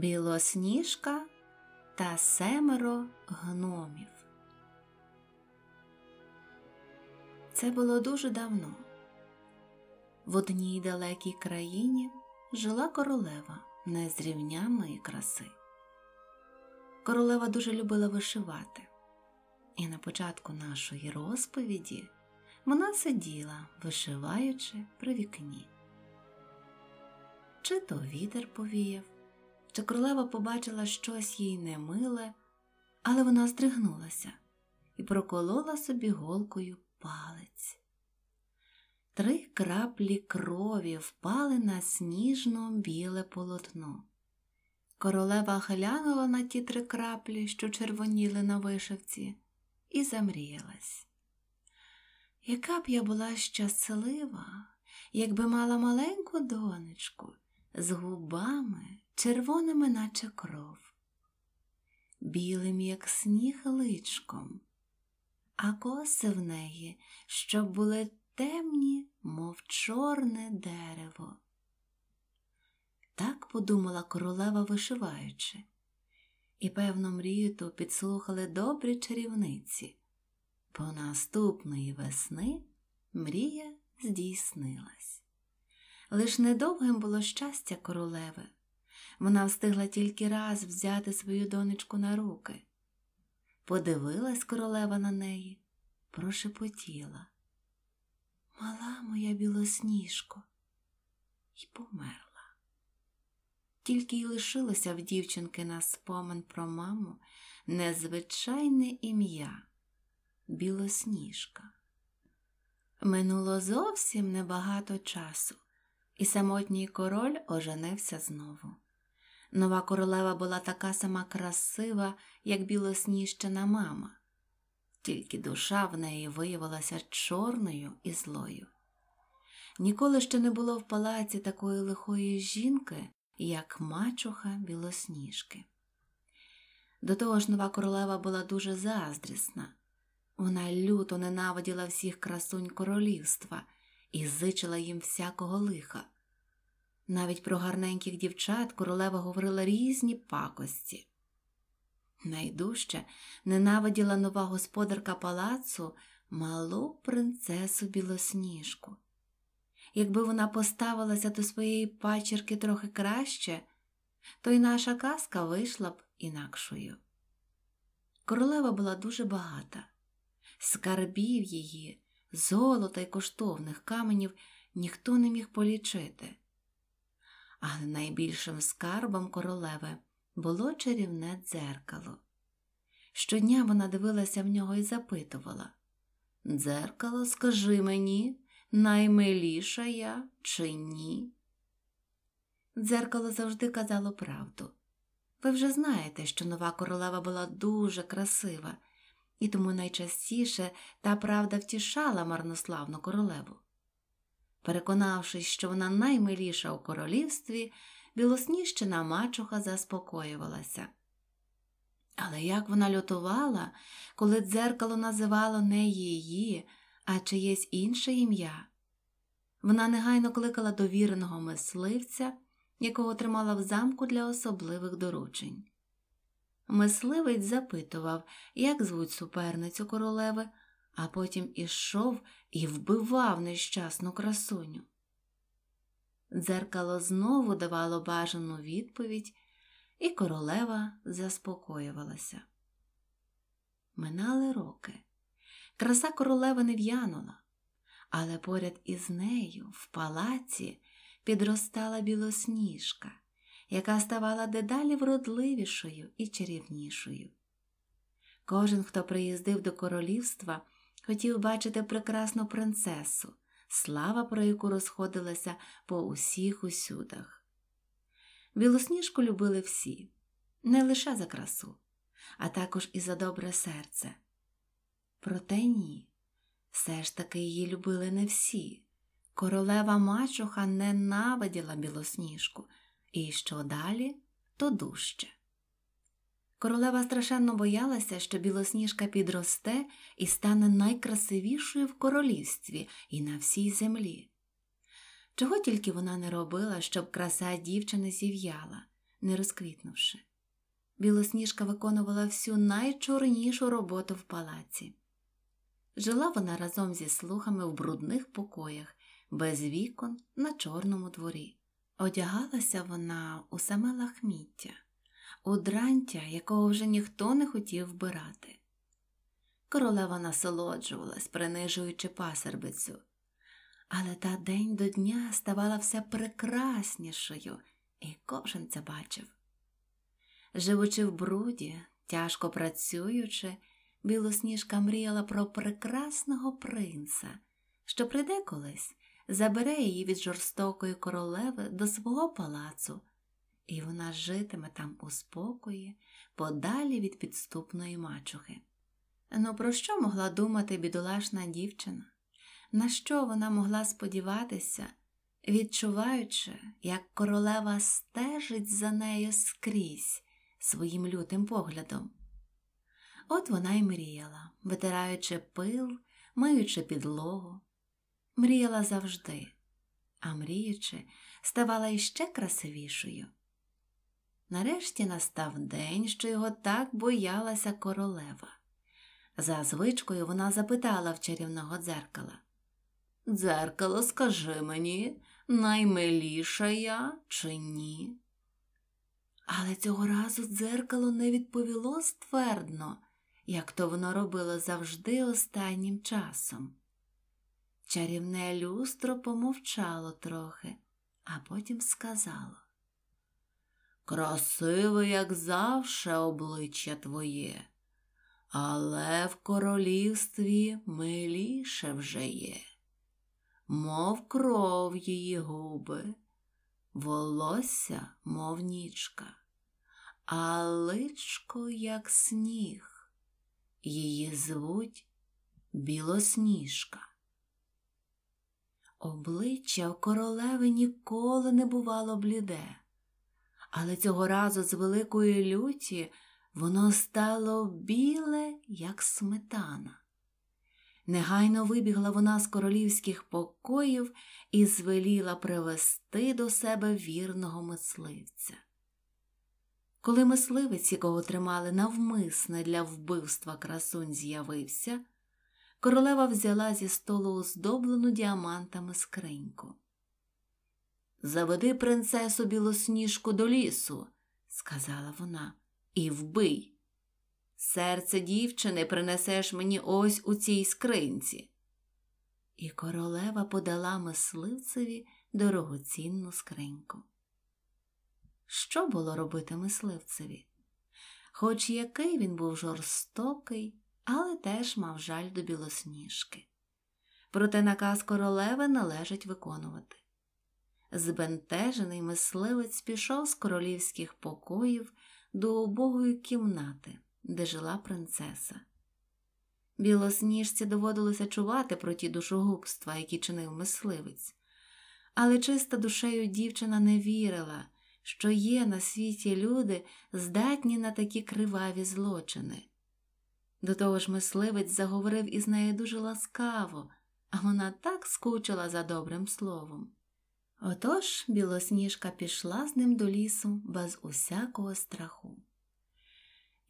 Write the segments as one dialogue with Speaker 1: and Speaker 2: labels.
Speaker 1: білосніжка та семеро гномів. Це було дуже давно. В одній далекій країні жила королева незрівнянної краси. Королева дуже любила вишивати, і на початку нашої розповіді вона сиділа, вишиваючи при вікні. Чи то вітер повіяв, чи королева побачила щось їй немиле, але вона здригнулася і проколола собі голкою палець. Три краплі крові впали на сніжно біле полотно. Королева глянула на ті три краплі, що червоніли на вишивці, і замріялась. Яка б я була щаслива, якби мала маленьку донечку з губами, червоними, наче кров, білим, як сніг, личком, а коси в неї, щоб були темні, мов чорне дерево. Так подумала королева вишиваючи, і певно мрію ту підслухали добрі чарівниці, бо наступної весни мрія здійснилась. Лиш недовгим було щастя королеви. Вона встигла тільки раз взяти свою донечку на руки. Подивилась королева на неї, прошепотіла. Мала моя білосніжко, і померла. Тільки й лишилося в дівчинки на спомин про маму незвичайне ім'я Білосніжка. Минуло зовсім небагато часу, і самотній король оженився знову. Нова королева була така сама красива, як білосніщена мама, тільки душа в неї виявилася чорною і злою. Ніколи ще не було в палаці такої лихої жінки, як мачуха білосніжки. До того ж, нова королева була дуже заздрісна. Вона люто ненавиділа всіх красунь королівства і зичила їм всякого лиха. Навіть про гарненьких дівчат королева говорила різні пакості. Найдужче ненавиділа нова господарка палацу малу принцесу білосніжку. Якби вона поставилася до своєї пачерки трохи краще, то й наша казка вийшла б інакшою. Королева була дуже багата, скарбів її, золота й коштовних каменів ніхто не міг полічити але найбільшим скарбом королеви було чарівне дзеркало. Щодня вона дивилася в нього і запитувала Дзеркало, скажи мені, наймиліша я чи ні? Дзеркало завжди казало правду. Ви вже знаєте, що нова королева була дуже красива, і тому найчастіше та правда втішала марнославну королеву. Переконавшись, що вона наймиліша у королівстві, білосніщена мачуха заспокоювалася. Але як вона лютувала, коли дзеркало називало не її, а чиєсь інше ім'я. Вона негайно кликала довіреного мисливця, якого тримала в замку для особливих доручень. Мисливець запитував, як звуть суперницю королеви, а потім ішов і вбивав нещасну красуню. Дзеркало знову давало бажану відповідь, і королева заспокоювалася. Минали роки. Краса королеви не в'янула, але поряд із нею в палаці підростала білосніжка, яка ставала дедалі вродливішою і чарівнішою. Кожен, хто приїздив до королівства, Хотів бачити прекрасну принцесу, слава про яку розходилася по усіх усюдах. Білосніжку любили всі, не лише за красу, а також і за добре серце. Проте ні, все ж таки її любили не всі. Королева Мачуха ненавиділа білосніжку, і що далі, то дужче. Королева страшенно боялася, що білосніжка підросте і стане найкрасивішою в королівстві і на всій землі. Чого тільки вона не робила, щоб краса дівчини зів'яла, не розквітнувши. Білосніжка виконувала всю найчорнішу роботу в палаці. Жила вона разом зі слухами в брудних покоях, без вікон на чорному дворі. Одягалася вона у саме лахміття одрантя, якого вже ніхто не хотів вбирати. Королева насолоджувалась, принижуючи пасербицю, але та день до дня ставала все прекраснішою, і кожен це бачив. Живучи в бруді, тяжко працюючи, білосніжка мріяла про прекрасного принца, що прийде колись забере її від жорстокої королеви до свого палацу і вона житиме там у спокої, подалі від підступної мачухи. Ну про що могла думати бідолашна дівчина? На що вона могла сподіватися, відчуваючи, як королева стежить за нею скрізь своїм лютим поглядом? От вона й мріяла, витираючи пил, миючи підлогу. Мріяла завжди, а мріючи, ставала іще красивішою. Нарешті настав день, що його так боялася королева. За звичкою вона запитала в чарівного дзеркала. Дзеркало, скажи мені, наймиліша я чи ні? Але цього разу дзеркало не відповіло ствердно, як то воно робило завжди останнім часом. Чарівне люстро помовчало трохи, а потім сказало Красиве, як завше, обличчя твоє, але в королівстві миліше вже є, мов кров її губи, волосся, мов нічка, а личко, як сніг, її звуть білосніжка. Обличчя в королеви ніколи не бувало бліде але цього разу з великої люті воно стало біле, як сметана. Негайно вибігла вона з королівських покоїв і звеліла привести до себе вірного мисливця. Коли мисливець, якого тримали навмисне для вбивства красунь, з'явився, королева взяла зі столу оздоблену діамантами скриньку. Заведи принцесу білосніжку до лісу, сказала вона, і вбий. Серце дівчини принесеш мені ось у цій скринці. І королева подала мисливцеві дорогоцінну скриньку. Що було робити мисливцеві? Хоч який він був жорстокий, але теж мав жаль до білосніжки. Проте наказ королеви належить виконувати. Збентежений мисливець пішов з королівських покоїв до убогої кімнати, де жила принцеса. Білосніжці доводилося чувати про ті душогубства, які чинив мисливець, але чиста душею дівчина не вірила, що є на світі люди, здатні на такі криваві злочини. До того ж, мисливець заговорив із нею дуже ласкаво, а вона так скучила за добрим словом. Отож білосніжка пішла з ним до лісу без усякого страху.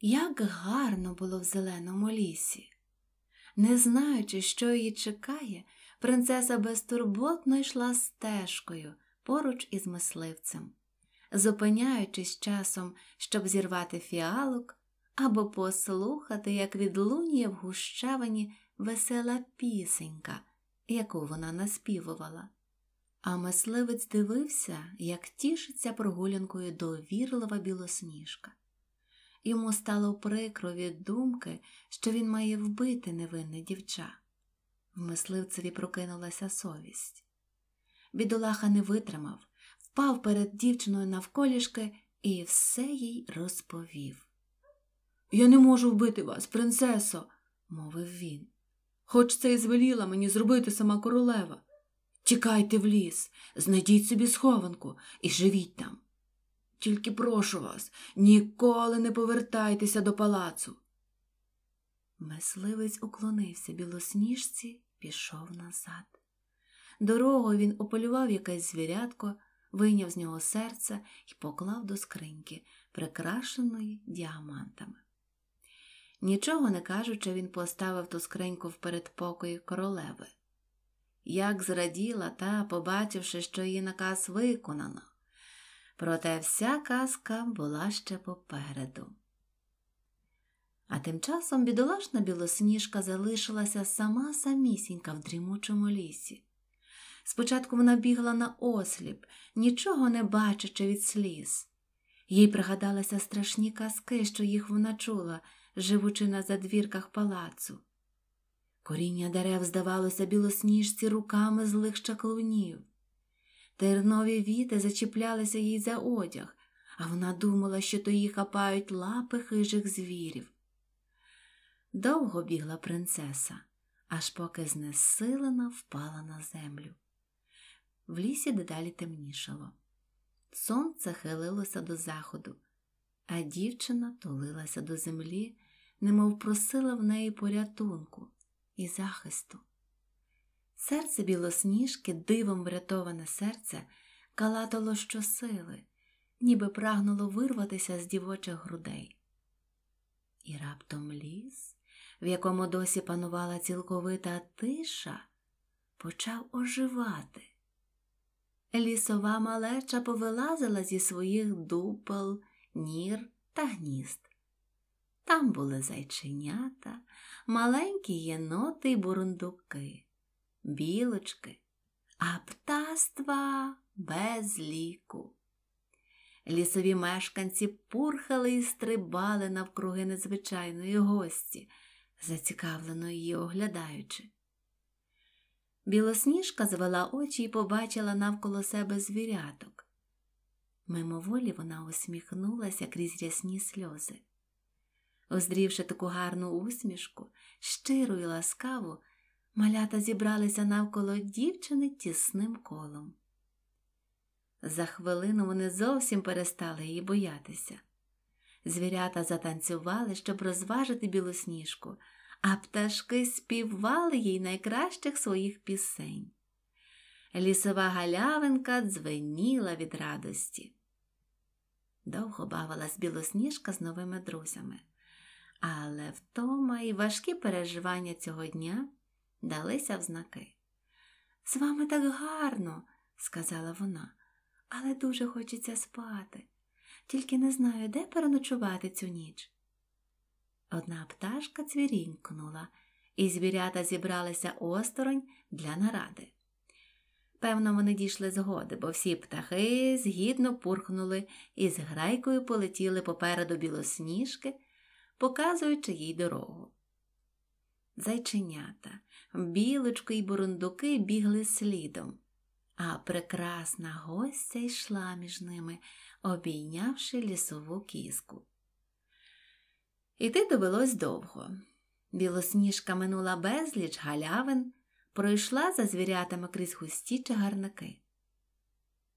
Speaker 1: Як гарно було в зеленому лісі. Не знаючи, що її чекає, принцеса безтурботно йшла стежкою поруч із мисливцем, зупиняючись часом, щоб зірвати фіалок або послухати, як відлунює в гущавині весела пісенька, яку вона наспівувала. А мисливець дивився, як тішиться прогулянкою довірлива білосніжка. Йому стало прикро від думки, що він має вбити невинне дівча. В мисливцеві прокинулася совість. Бідолаха не витримав, впав перед дівчиною навколішки і все їй розповів. Я не можу вбити вас, принцесо, мовив він. Хоч це й звеліла мені зробити сама королева. Тікайте в ліс, знайдіть собі схованку і живіть там. Тільки прошу вас, ніколи не повертайтеся до палацу. Мисливець уклонився білосніжці, пішов назад. Дорогу він ополював якесь звірятко, вийняв з нього серце і поклав до скриньки, прикрашеної діамантами. Нічого не кажучи, він поставив ту скриньку в передпокої королеви як зраділа та, побачивши, що її наказ виконано. Проте вся казка була ще попереду. А тим часом бідолашна білосніжка залишилася сама самісінька в дрімучому лісі. Спочатку вона бігла на осліп, нічого не бачачи від сліз. Їй пригадалися страшні казки, що їх вона чула, живучи на задвірках палацу. Коріння дерев, здавалося, білосніжці руками злих чаклунів. Тернові віти зачіплялися їй за одяг, а вона думала, що то її хапають лапи хижих звірів. Довго бігла принцеса, аж поки знесилена впала на землю. В лісі дедалі темнішало. Сонце хилилося до заходу, а дівчина тулилася до землі, немов просила в неї порятунку і захисту. Серце білосніжки, дивом врятоване серце, калатало щосили, ніби прагнуло вирватися з дівочих грудей. І раптом ліс, в якому досі панувала цілковита тиша, почав оживати. Лісова малеча повилазила зі своїх дупел, нір та гнізд. Там були зайченята, маленькі єноти й бурундуки, білочки, а птаства без ліку. Лісові мешканці пурхали і стрибали навкруги незвичайної гості, зацікавлено її оглядаючи. Білосніжка звела очі і побачила навколо себе звіряток. Мимоволі вона усміхнулася крізь рясні сльози. Оздрівши таку гарну усмішку, щиру й ласкаву, малята зібралися навколо дівчини тісним колом. За хвилину вони зовсім перестали її боятися. Звірята затанцювали, щоб розважити білосніжку, а пташки співали їй найкращих своїх пісень. Лісова галявинка дзвеніла від радості. Довго бавилась білосніжка з новими друзями але втома і важкі переживання цього дня далися в знаки. З вами так гарно, сказала вона, але дуже хочеться спати. Тільки не знаю, де переночувати цю ніч. Одна пташка цвірінькнула, і звірята зібралися осторонь для наради. Певно, вони дійшли згоди, бо всі птахи згідно пурхнули і з грайкою полетіли попереду білосніжки показуючи їй дорогу. Зайченята, білочко й бурундуки бігли слідом, а прекрасна гостя йшла між ними, обійнявши лісову кізку. Іти довелось довго. Білосніжка минула безліч галявин, пройшла за звірятами крізь густі чагарники.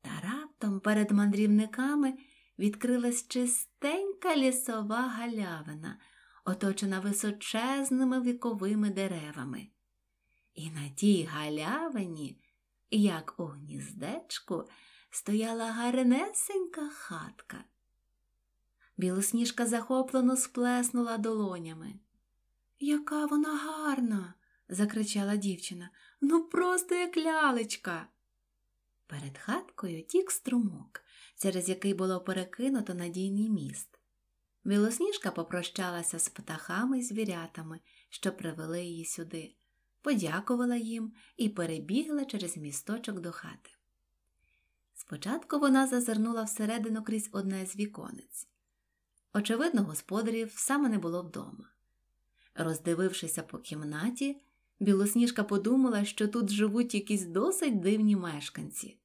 Speaker 1: Та раптом перед мандрівниками відкрилась чистенька лісова галявина, оточена височезними віковими деревами. І на тій галявині, як у гніздечку, стояла гарнесенька хатка. Білосніжка захоплено сплеснула долонями. Яка вона гарна! закричала дівчина. Ну, просто як лялечка. Перед хаткою тік струмок, через який було перекинуто надійний міст. Білосніжка попрощалася з птахами й звірятами, що привели її сюди, подякувала їм і перебігла через місточок до хати. Спочатку вона зазирнула всередину крізь одне з віконець. Очевидно, господарів саме не було вдома. Роздивившися по кімнаті, білосніжка подумала, що тут живуть якісь досить дивні мешканці.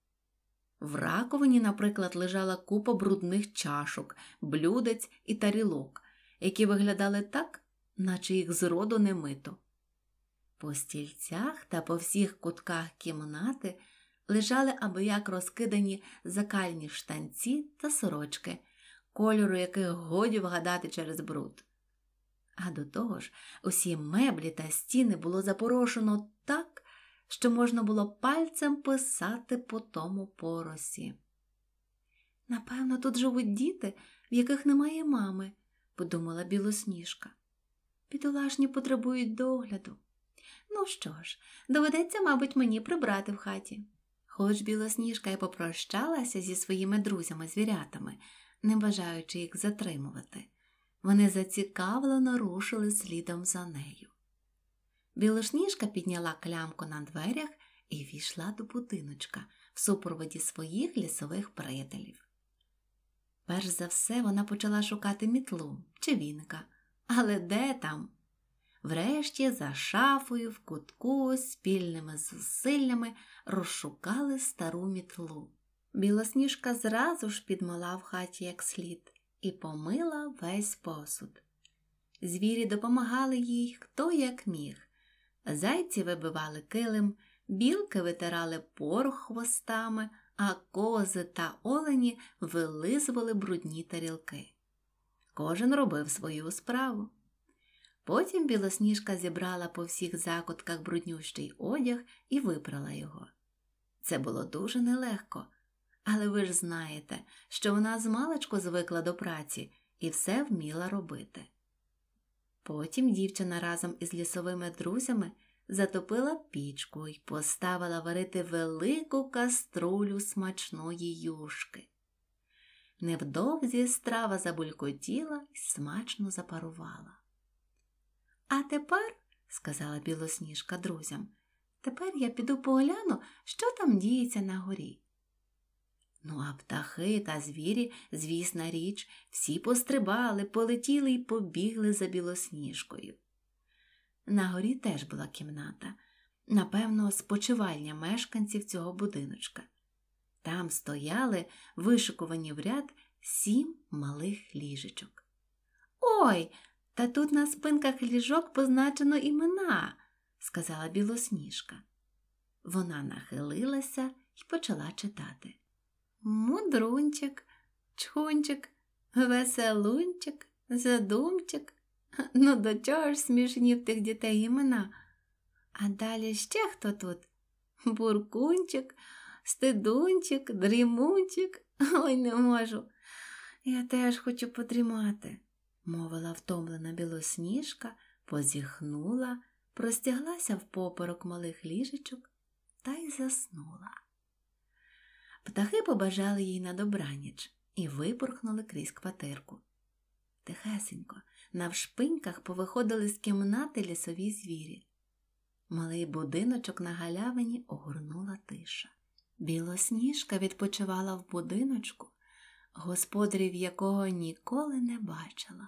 Speaker 1: В раковині, наприклад, лежала купа брудних чашок, блюдець і тарілок, які виглядали так, наче їх зроду не мито. По стільцях та по всіх кутках кімнати лежали аби як розкидані закальні штанці та сорочки, кольору яких годі вгадати через бруд. А до того ж, усі меблі та стіни було запорошено так, що можна було пальцем писати по тому поросі. Напевно, тут живуть діти, в яких немає мами, подумала білосніжка. Бідолашні потребують догляду. Ну що ж, доведеться, мабуть, мені прибрати в хаті. Хоч білосніжка й попрощалася зі своїми друзями-звірятами, не бажаючи їх затримувати, вони зацікавлено рушили слідом за нею. Білошніжка підняла клямку на дверях і війшла до будиночка в супроводі своїх лісових приятелів. Перш за все вона почала шукати мітлу чи вінка, Але де там? Врешті за шафою в кутку спільними зусиллями розшукали стару мітлу. Білосніжка зразу ж підмала в хаті як слід і помила весь посуд. Звірі допомагали їй хто як міг. Зайці вибивали килим, білки витирали порох хвостами, а кози та олені вилизували брудні тарілки. Кожен робив свою справу. Потім білосніжка зібрала по всіх закутках бруднющий одяг і випрала його. Це було дуже нелегко, але ви ж знаєте, що вона змалечку звикла до праці і все вміла робити. Потім дівчина разом із лісовими друзями затопила пічку і поставила варити велику каструлю смачної юшки. Невдовзі страва забулькотіла і смачно запарувала. А тепер, сказала білосніжка друзям, тепер я піду погляну, що там діється на горі. Ну, а птахи та звірі, звісна річ, всі пострибали, полетіли й побігли за білосніжкою. На горі теж була кімната, напевно, спочивальня мешканців цього будиночка. Там стояли вишикувані в ряд сім малих ліжечок. Ой, та тут на спинках ліжок позначено імена, сказала білосніжка. Вона нахилилася і почала читати мудрунчик, чхунчик, веселунчик, задумчик. Ну, до чого ж смішні в тих дітей імена? А далі ще хто тут? Буркунчик, стидунчик, дрімунчик. Ой, не можу. Я теж хочу подрімати, мовила втомлена білосніжка, позіхнула, простяглася в поперок малих ліжечок та й заснула. Птахи побажали їй на добраніч і випорхнули крізь квартирку. Тихесенько, навшпиньках повиходили з кімнати лісові звірі. Малий будиночок на галявині огорнула тиша. Білосніжка відпочивала в будиночку, господарів якого ніколи не бачила.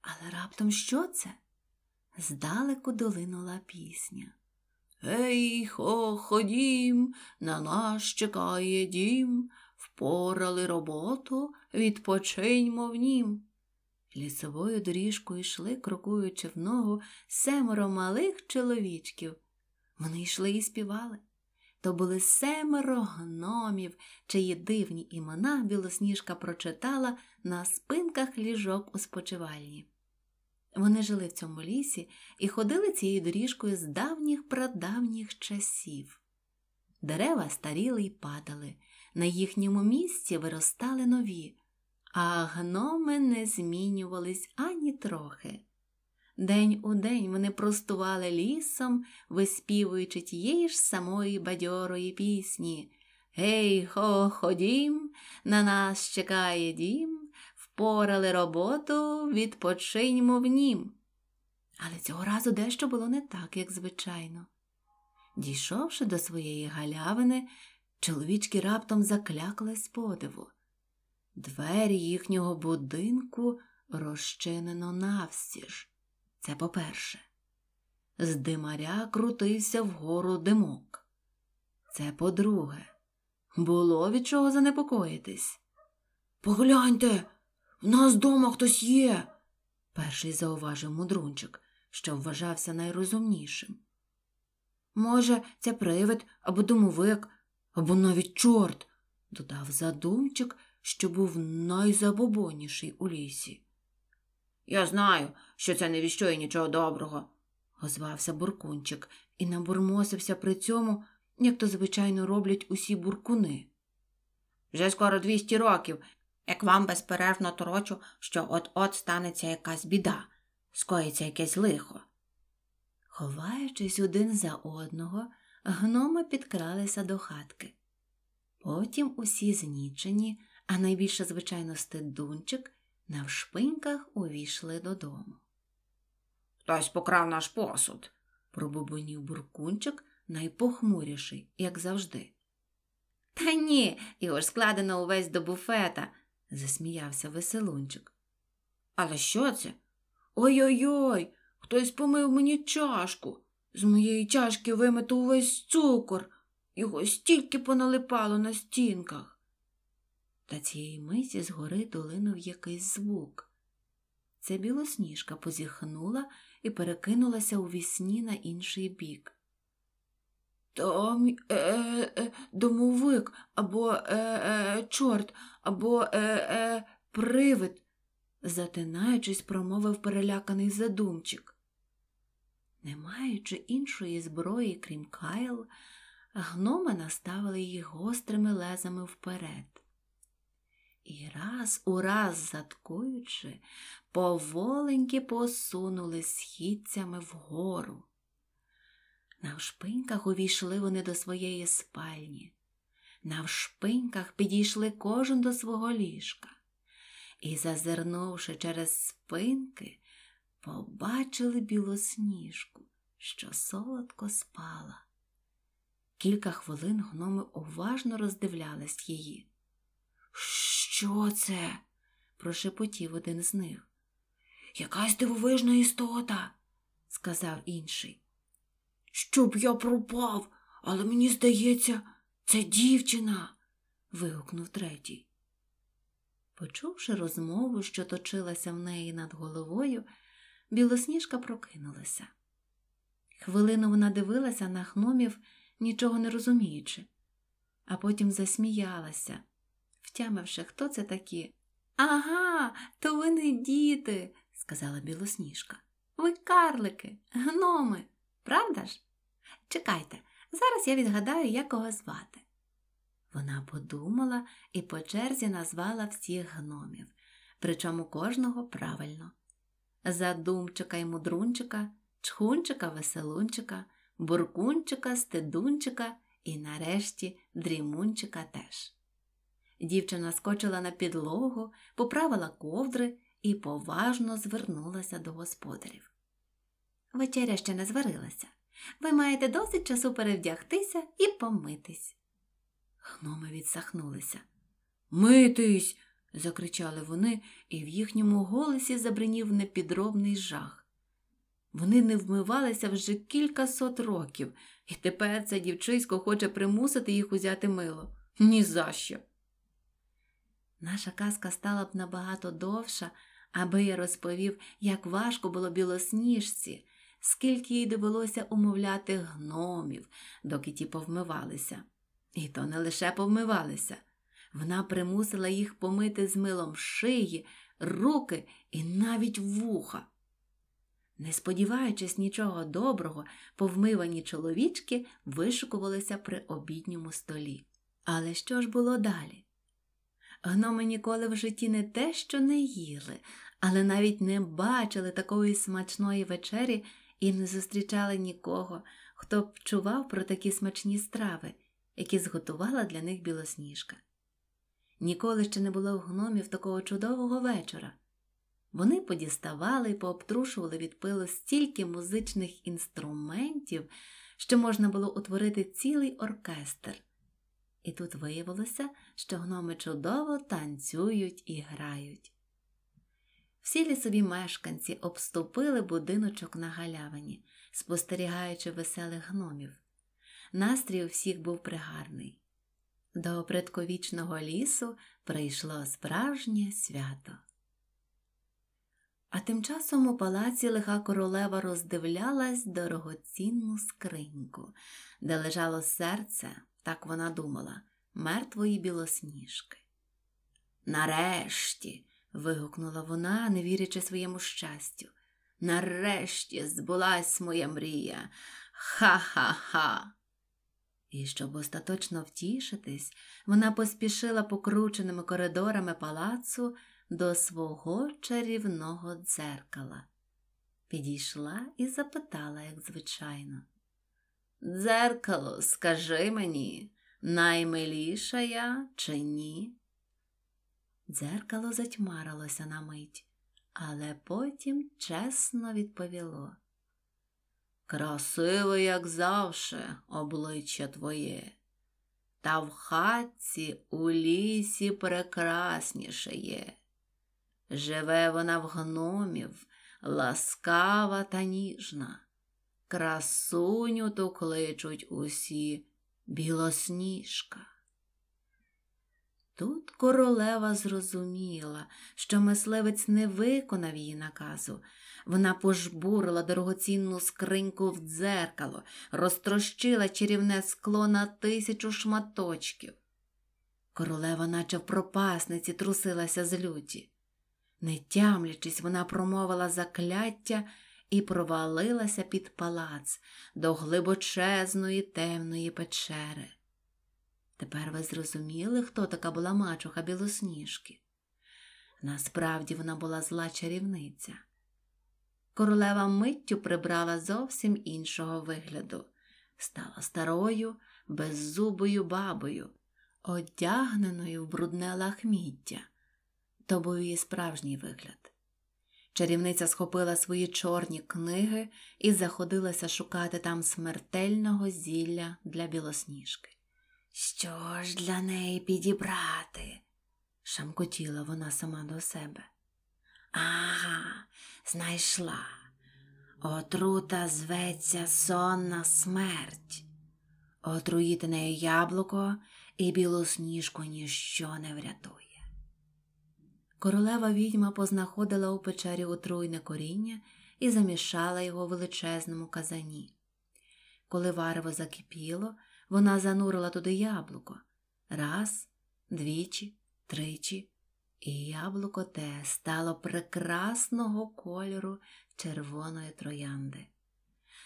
Speaker 1: Але раптом що це? Здалеку долинула пісня. Ей, хо, ходім, на нас чекає дім, впорали роботу, відпочиньмо в нім. Лісовою доріжкою йшли, крокуючи в ногу, семеро малих чоловічків. Вони йшли і співали. То були семеро гномів, чиї дивні імена білосніжка прочитала на спинках ліжок у спочивальні. Вони жили в цьому лісі і ходили цією доріжкою з давніх прадавніх часів. Дерева старіли й падали, на їхньому місці виростали нові, а гноми не змінювались ані трохи. День у день вони простували лісом, виспівуючи тієї ж самої бадьорої пісні. Гей, хо, ходім, на нас чекає дім впорали роботу, відпочиньмо в нім. Але цього разу дещо було не так, як звичайно. Дійшовши до своєї галявини, чоловічки раптом заклякли з подиву. Двері їхнього будинку розчинено навстіж. Це по-перше. З димаря крутився вгору димок. Це по-друге, було від чого занепокоїтись. Погляньте, в нас дома хтось є, перший зауважив мудрунчик, що вважався найрозумнішим. Може, це привид або домовик, або навіть чорт, додав задумчик, що був найзабобонніший у лісі. Я знаю, що це не віщує нічого доброго, озвався буркунчик і набурмосився при цьому, як то звичайно роблять усі буркуни. Вже скоро двісті років, як вам безперервно торочу, що от-от станеться якась біда, скоїться якесь лихо. Ховаючись один за одного, гноми підкралися до хатки. Потім усі знічені, а найбільше, звичайно, стидунчик, навшпиньках увійшли додому. Хтось покрав наш посуд, пробубонів буркунчик, найпохмуріший, як завжди. Та ні, його ж складено увесь до буфета, засміявся веселунчик. Але що це? Ой-ой ой, хтось помив мені чашку. З моєї чашки вимито увесь цукор. Його стільки поналипало на стінках. Та цієї миті згори долинув якийсь звук. Це білосніжка позіхнула і перекинулася у вісні на інший бік. Там е, е, е, домовик, або е, е, чорт, або е, е, привид, затинаючись, промовив переляканий задумчик. Не маючи іншої зброї, крім кайл, гноми наставили її гострими лезами вперед. І раз у раз заткуючи, поволеньки посунули східцями вгору. Навшпиньках увійшли вони до своєї спальні, На вшпиньках підійшли кожен до свого ліжка. І, зазирнувши через спинки, побачили білосніжку, що солодко спала. Кілька хвилин гноми уважно роздивлялись її. Що це? прошепотів один з них. Якась дивовижна істота, сказав інший щоб я пропав, але мені здається, це дівчина. вигукнув третій. Почувши розмову, що точилася в неї над головою, білосніжка прокинулася. Хвилину вона дивилася на хномів, нічого не розуміючи, а потім засміялася, втямивши, хто це такі. Ага, то ви не діти, сказала білосніжка. Ви карлики, гноми. Правда ж? Чекайте, зараз я відгадаю, як його звати. Вона подумала і по черзі назвала всіх гномів, причому кожного правильно. Задумчика й мудрунчика, чхунчика, веселунчика, буркунчика, стедунчика і нарешті дрімунчика теж. Дівчина скочила на підлогу, поправила ковдри і поважно звернулася до господарів. Вечеря ще не зварилася. Ви маєте досить часу перевдягтися і помитись. Гноми відсахнулися. Митись. закричали вони, і в їхньому голосі забринів непідробний жах. Вони не вмивалися вже кілька сот років, і тепер це дівчисько хоче примусити їх узяти мило. Ні за що. Наша казка стала б набагато довша, аби я розповів, як важко було білосніжці скільки їй довелося умовляти гномів, доки ті повмивалися. І то не лише повмивалися. Вона примусила їх помити з милом шиї, руки і навіть вуха. Не сподіваючись нічого доброго, повмивані чоловічки вишукувалися при обідньому столі. Але що ж було далі? Гноми ніколи в житті не те, що не їли, але навіть не бачили такої смачної вечері, і не зустрічали нікого, хто б чував про такі смачні страви, які зготувала для них білосніжка. Ніколи ще не було в гномів такого чудового вечора. Вони подіставали і пообтрушували від пилу стільки музичних інструментів, що можна було утворити цілий оркестр. І тут виявилося, що гноми чудово танцюють і грають. Всі лісові мешканці обступили будиночок на галявині, спостерігаючи веселих гномів. Настрій у всіх був пригарний. До предковічного лісу прийшло справжнє свято. А тим часом у палаці лиха королева роздивлялась дорогоцінну скриньку, де лежало серце, так вона думала, мертвої білосніжки. Нарешті вигукнула вона, не вірячи своєму щастю. Нарешті збулась моя мрія. Ха-ха-ха. І щоб остаточно втішитись, вона поспішила покрученими коридорами палацу до свого чарівного дзеркала. Підійшла і запитала, як звичайно. Дзеркало, скажи мені, наймиліша я чи ні? Дзеркало затьмарилося на мить, але потім чесно відповіло. Красиве, як завше, обличчя твоє, та в хатці у лісі прекрасніше є. Живе вона в гномів, ласкава та ніжна. Красуню ту кличуть усі білосніжка. Тут королева зрозуміла, що мисливець не виконав її наказу. Вона пожбурила дорогоцінну скриньку в дзеркало, розтрощила чарівне скло на тисячу шматочків. Королева, наче в пропасниці, трусилася з люті. Не тямлячись, вона промовила закляття і провалилася під палац до глибочезної темної печери. Тепер ви зрозуміли, хто така була мачуха білосніжки. Насправді вона була зла чарівниця. Королева миттю прибрала зовсім іншого вигляду, стала старою, беззубою бабою, одягненою в брудне лахміття. То був її справжній вигляд. Чарівниця схопила свої чорні книги і заходилася шукати там смертельного зілля для білосніжки. Що ж для неї підібрати? шамкотіла вона сама до себе. Ага, знайшла. Отрута зветься сонна смерть. Отруїти нею яблуко і білосніжку ніщо не врятує. Королева відьма познаходила у печері отруйне коріння і замішала його в величезному казані. Коли варево закипіло, вона занурила туди яблуко. Раз, двічі, тричі. І яблуко те стало прекрасного кольору червоної троянди.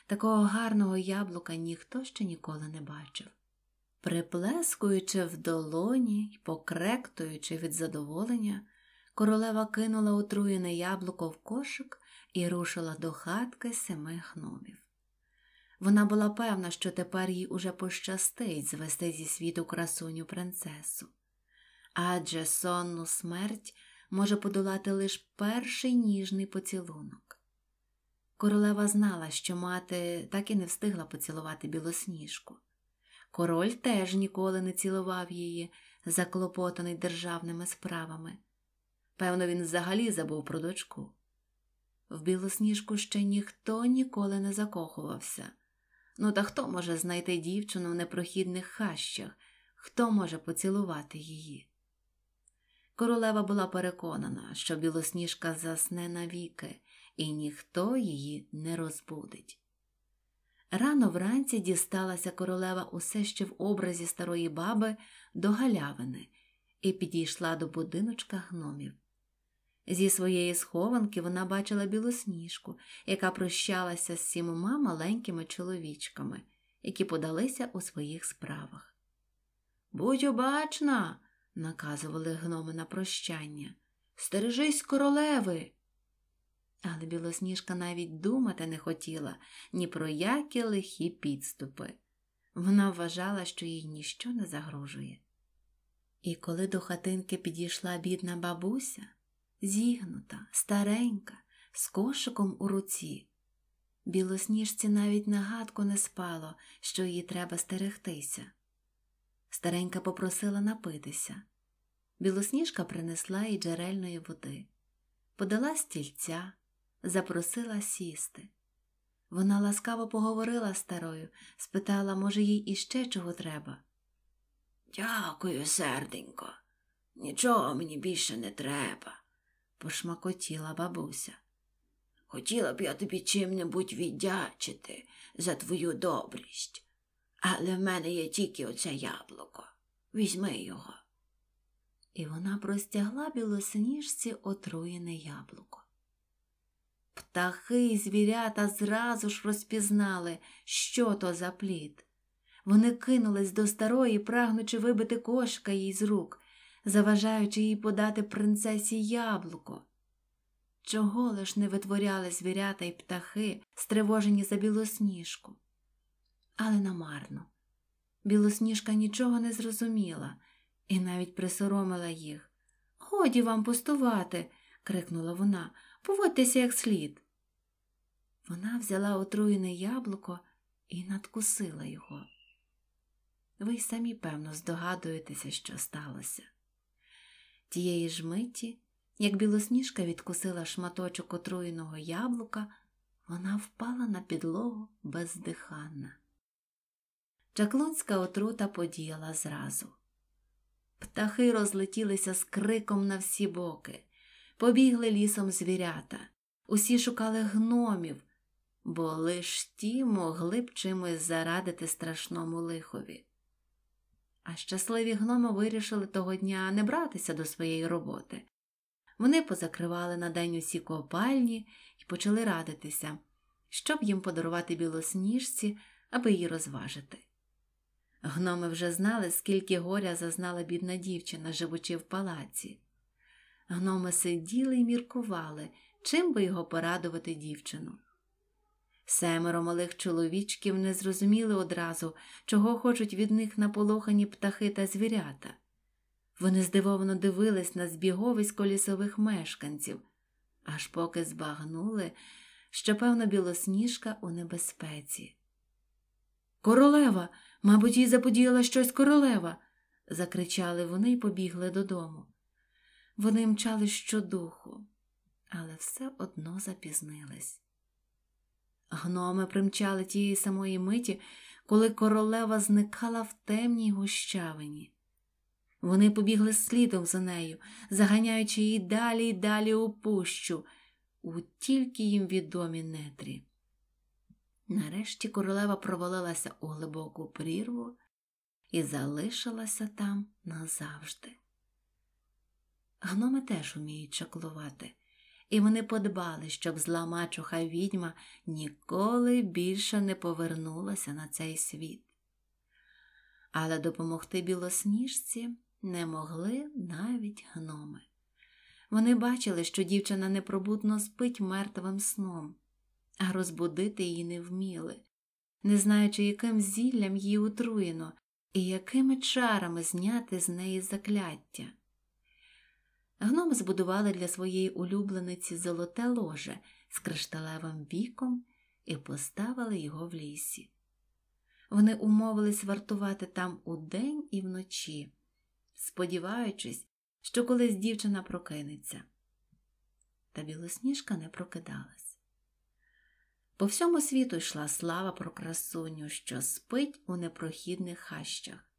Speaker 1: Такого гарного яблука ніхто ще ніколи не бачив. Приплескуючи в долоні й покректуючи від задоволення, королева кинула отруєне яблуко в кошик і рушила до хатки семи гномів. Вона була певна, що тепер їй уже пощастить звести зі світу красуню принцесу. Адже сонну смерть може подолати лише перший ніжний поцілунок. Королева знала, що мати так і не встигла поцілувати білосніжку. Король теж ніколи не цілував її, заклопотаний державними справами. Певно, він взагалі забув про дочку. В білосніжку ще ніхто ніколи не закохувався, Ну та хто може знайти дівчину в непрохідних хащах, хто може поцілувати її? Королева була переконана, що білосніжка засне навіки, і ніхто її не розбудить. Рано вранці дісталася королева усе ще в образі старої баби до галявини і підійшла до будиночка гномів. Зі своєї схованки вона бачила білосніжку, яка прощалася з сімома маленькими чоловічками, які подалися у своїх справах. Будь обачна, наказували гноми на прощання. Стережись королеви. Але білосніжка навіть думати не хотіла ні про які лихі підступи. Вона вважала, що їй ніщо не загрожує. І коли до хатинки підійшла бідна бабуся, зігнута, старенька, з кошиком у руці. Білосніжці навіть нагадку не спало, що її треба стерегтися. Старенька попросила напитися. Білосніжка принесла їй джерельної води, подала стільця, запросила сісти. Вона ласкаво поговорила старою, спитала, може, їй іще чого треба. Дякую, серденько, нічого мені більше не треба пошмакотіла бабуся. Хотіла б я тобі чим-небудь віддячити за твою добрість, але в мене є тільки оце яблуко. Візьми його. І вона простягла білосніжці отруєне яблуко. Птахи і звірята зразу ж розпізнали, що то за плід. Вони кинулись до старої, прагнучи вибити кошка їй з рук, заважаючи їй подати принцесі яблуко. Чого лиш не витворяли звірята й птахи, стривожені за білосніжку. Але намарно. Білосніжка нічого не зрозуміла і навіть присоромила їх. Годі вам пустувати, крикнула вона, поводьтеся як слід. Вона взяла отруєне яблуко і надкусила його. Ви й самі, певно, здогадуєтеся, що сталося. Тієї ж миті, як білосніжка відкусила шматочок отруєного яблука, вона впала на підлогу бездиханна. Чаклунська отрута подіяла зразу. Птахи розлетілися з криком на всі боки, побігли лісом звірята, усі шукали гномів, бо лиш ті могли б чимось зарадити страшному лихові а щасливі гноми вирішили того дня не братися до своєї роботи. Вони позакривали на день усі копальні і почали радитися, щоб їм подарувати білосніжці, аби її розважити. Гноми вже знали, скільки горя зазнала бідна дівчина, живучи в палаці. Гноми сиділи й міркували, чим би його порадувати дівчину. Семеро малих чоловічків не зрозуміли одразу, чого хочуть від них наполохані птахи та звірята. Вони здивовано дивились на збіговисько лісових мешканців, аж поки збагнули, що, певно, білосніжка у небезпеці. Королева, мабуть, їй заподіяла щось королева. закричали вони й побігли додому. Вони мчали щодуху, але все одно запізнились. Гноми примчали тієї самої миті, коли королева зникала в темній гущавині. Вони побігли слідом за нею, заганяючи її далі й далі у пущу, у тільки їм відомі нетрі. Нарешті королева провалилася у глибоку прірву і залишилася там назавжди. Гноми теж уміють чаклувати і вони подбали, щоб зла мачуха відьма ніколи більше не повернулася на цей світ. Але допомогти білосніжці не могли навіть гноми. Вони бачили, що дівчина непробутно спить мертвим сном, а розбудити її не вміли, не знаючи, яким зіллям її отруєно і якими чарами зняти з неї закляття. Гном збудували для своєї улюблениці золоте ложе з кришталевим віком і поставили його в лісі. Вони умовились вартувати там удень і вночі, сподіваючись, що колись дівчина прокинеться. Та білосніжка не прокидалась. По всьому світу йшла слава про красуню, що спить у непрохідних хащах.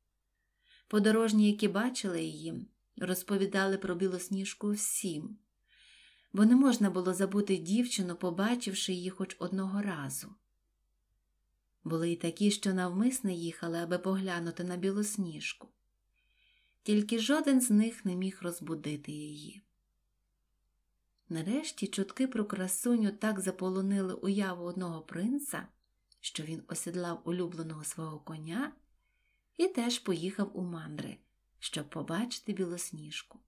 Speaker 1: Подорожні, які бачили її, розповідали про білосніжку всім, бо не можна було забути дівчину, побачивши її хоч одного разу. Були й такі, що навмисне їхали, аби поглянути на білосніжку, тільки жоден з них не міг розбудити її. Нарешті чутки про красуню так заполонили уяву одного принца, що він осідлав улюбленого свого коня і теж поїхав у мандри щоб побачити білосніжку.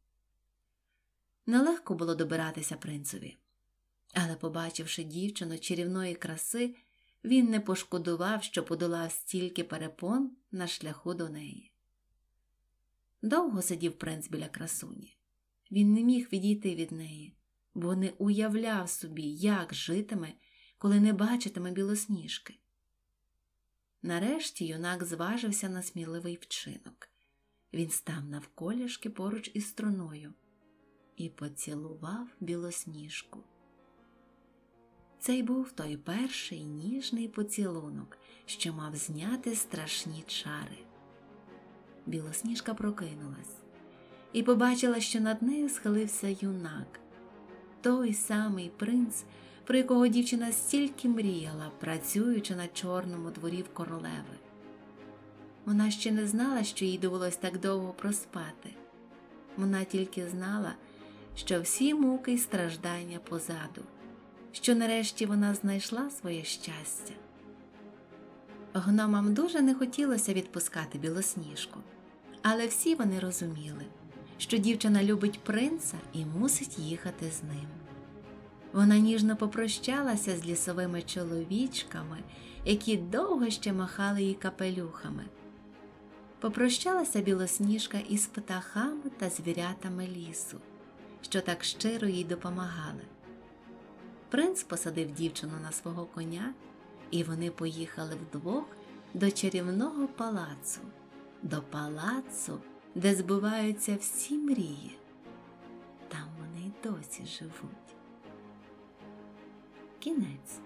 Speaker 1: Нелегко було добиратися принцеві, але, побачивши дівчину чарівної краси, він не пошкодував, що подолав стільки перепон на шляху до неї. Довго сидів принц біля красуні. Він не міг відійти від неї, бо не уявляв собі, як житиме, коли не бачитиме білосніжки. Нарешті юнак зважився на сміливий вчинок. Він став навколішки поруч із струною і поцілував білосніжку. Цей був той перший ніжний поцілунок, що мав зняти страшні чари. Білосніжка прокинулась і побачила, що над нею схилився юнак, той самий принц, про якого дівчина стільки мріяла, працюючи на чорному дворі в королеви. Вона ще не знала, що їй довелось так довго проспати. Вона тільки знала, що всі муки й страждання позаду, що нарешті вона знайшла своє щастя. Гномам дуже не хотілося відпускати білосніжку, але всі вони розуміли, що дівчина любить принца і мусить їхати з ним. Вона ніжно попрощалася з лісовими чоловічками, які довго ще махали її капелюхами попрощалася білосніжка із птахами та звірятами лісу, що так щиро їй допомагали. Принц посадив дівчину на свого коня, і вони поїхали вдвох до чарівного палацу, до палацу, де збуваються всі мрії. Там вони й досі живуть. Кінець.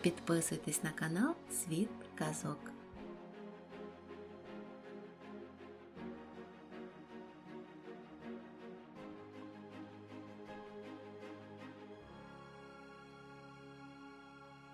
Speaker 1: Підписуйтесь на канал Світ Казок.